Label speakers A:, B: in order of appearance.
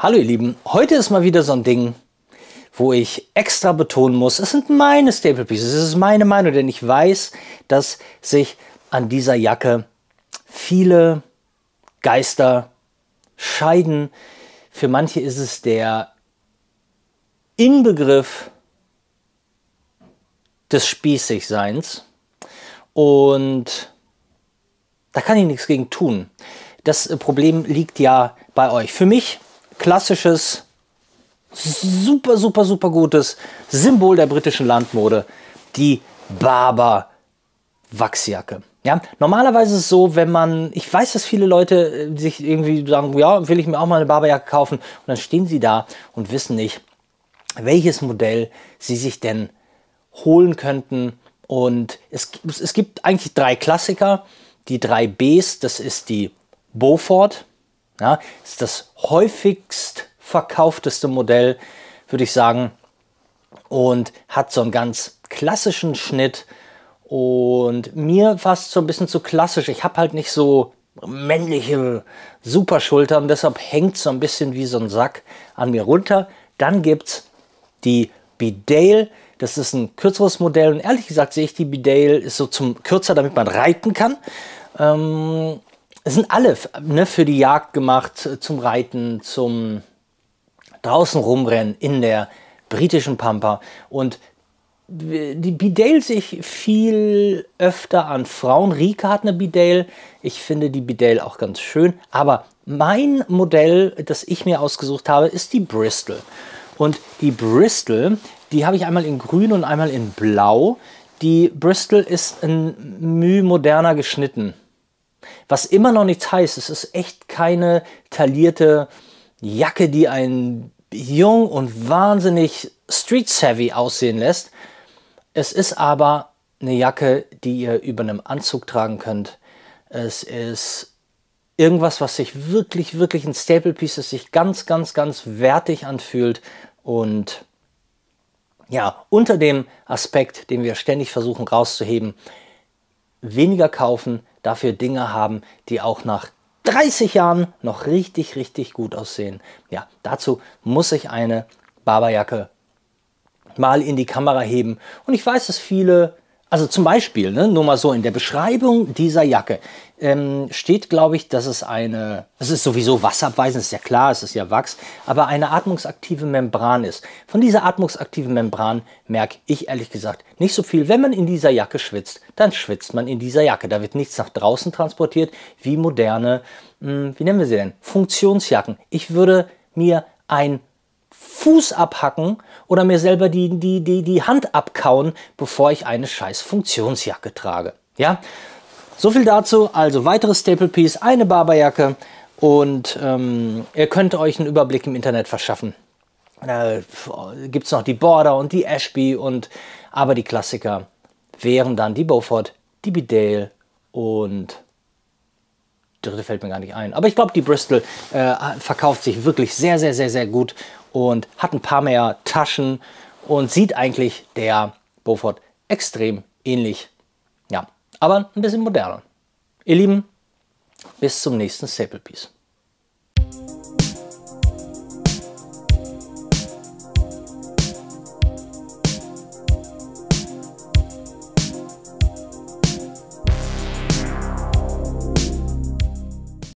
A: Hallo ihr Lieben, heute ist mal wieder so ein Ding, wo ich extra betonen muss, es sind meine Staple Pieces, es ist meine Meinung, denn ich weiß, dass sich an dieser Jacke viele Geister scheiden. Für manche ist es der Inbegriff des Spießigseins und da kann ich nichts gegen tun. Das Problem liegt ja bei euch. Für mich klassisches, super, super, super gutes Symbol der britischen Landmode, die Barber Wachsjacke. Ja, normalerweise ist es so, wenn man, ich weiß, dass viele Leute äh, sich irgendwie sagen, ja, will ich mir auch mal eine Barberjacke kaufen und dann stehen sie da und wissen nicht, welches Modell sie sich denn holen könnten. Und es, es gibt eigentlich drei Klassiker. Die drei Bs, das ist die Beaufort, ja, ist das häufigst verkaufteste Modell, würde ich sagen, und hat so einen ganz klassischen Schnitt und mir fast so ein bisschen zu klassisch. Ich habe halt nicht so männliche Superschultern, deshalb hängt so ein bisschen wie so ein Sack an mir runter. Dann gibt es die Bidale, das ist ein kürzeres Modell und ehrlich gesagt sehe ich die Bidale ist so zum kürzer, damit man reiten kann. Ähm, es sind alle ne, für die Jagd gemacht, äh, zum Reiten, zum draußen rumrennen in der britischen Pampa. Und die Bidale sehe ich viel öfter an Frauen. Rika hat eine Bidale. Ich finde die Bidale auch ganz schön. Aber mein Modell, das ich mir ausgesucht habe, ist die Bristol. Und die Bristol, die habe ich einmal in grün und einmal in blau. Die Bristol ist ein Müh moderner geschnitten. Was immer noch nichts heißt, es ist echt keine taillierte Jacke, die einen jung und wahnsinnig street-savvy aussehen lässt. Es ist aber eine Jacke, die ihr über einem Anzug tragen könnt. Es ist irgendwas, was sich wirklich, wirklich ein Staple-Piece ist, sich ganz, ganz, ganz wertig anfühlt und ja, unter dem Aspekt, den wir ständig versuchen rauszuheben, weniger kaufen, dafür Dinge haben, die auch nach 30 Jahren noch richtig, richtig gut aussehen. Ja, dazu muss ich eine Barberjacke mal in die Kamera heben. Und ich weiß, dass viele also zum Beispiel, ne, nur mal so, in der Beschreibung dieser Jacke ähm, steht, glaube ich, dass es eine, es ist sowieso wasserabweisend, ist ja klar, es ist ja Wachs, aber eine atmungsaktive Membran ist. Von dieser atmungsaktiven Membran merke ich ehrlich gesagt nicht so viel. Wenn man in dieser Jacke schwitzt, dann schwitzt man in dieser Jacke. Da wird nichts nach draußen transportiert, wie moderne, mh, hm, wie nennen wir sie denn, Funktionsjacken. Ich würde mir ein Fuß abhacken oder mir selber die, die, die, die Hand abkauen, bevor ich eine scheiß Funktionsjacke trage. Ja, so viel dazu. Also weitere Staple Piece, eine Barberjacke und ähm, ihr könnt euch einen Überblick im Internet verschaffen. Äh, Gibt es noch die Border und die Ashby und aber die Klassiker wären dann die Beaufort, die Bidale und dritte fällt mir gar nicht ein. Aber ich glaube, die Bristol äh, verkauft sich wirklich sehr, sehr, sehr, sehr gut und hat ein paar mehr Taschen und sieht eigentlich der Beaufort extrem ähnlich. Ja, aber ein bisschen moderner. Ihr Lieben, bis zum nächsten Staple Piece.